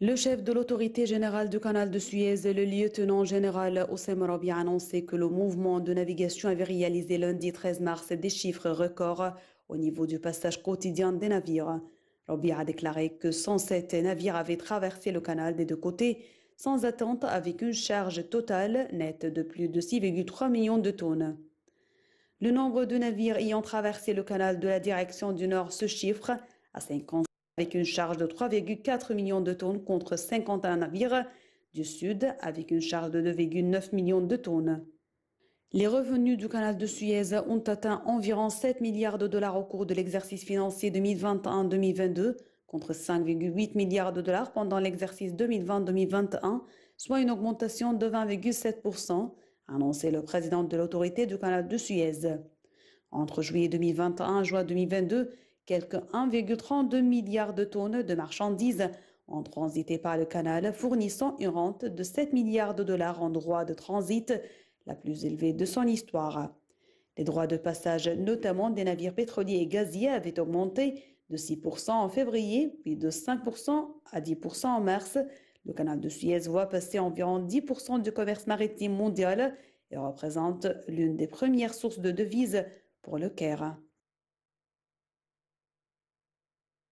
Le chef de l'autorité générale du canal de Suez le lieutenant général Oussem Rabi a annoncé que le mouvement de navigation avait réalisé lundi 13 mars des chiffres records au niveau du passage quotidien des navires. Rabi a déclaré que 107 navires avaient traversé le canal des deux côtés sans attente avec une charge totale nette de plus de 6,3 millions de tonnes. Le nombre de navires ayant traversé le canal de la direction du Nord se chiffre à 50 avec une charge de 3,4 millions de tonnes contre 51 navires du Sud avec une charge de 2,9 millions de tonnes. Les revenus du canal de Suez ont atteint environ 7 milliards de dollars au cours de l'exercice financier 2021-2022 contre 5,8 milliards de dollars pendant l'exercice 2020-2021, soit une augmentation de 20,7%, annoncé le président de l'autorité du canal de Suez. Entre juillet 2021 et juin 2022, Quelque 1,32 milliard de tonnes de marchandises ont transité par le canal, fournissant une rente de 7 milliards de dollars en droits de transit, la plus élevée de son histoire. Les droits de passage, notamment des navires pétroliers et gaziers, avaient augmenté de 6% en février, puis de 5% à 10% en mars. Le canal de Suez voit passer environ 10% du commerce maritime mondial et représente l'une des premières sources de devises pour le Caire.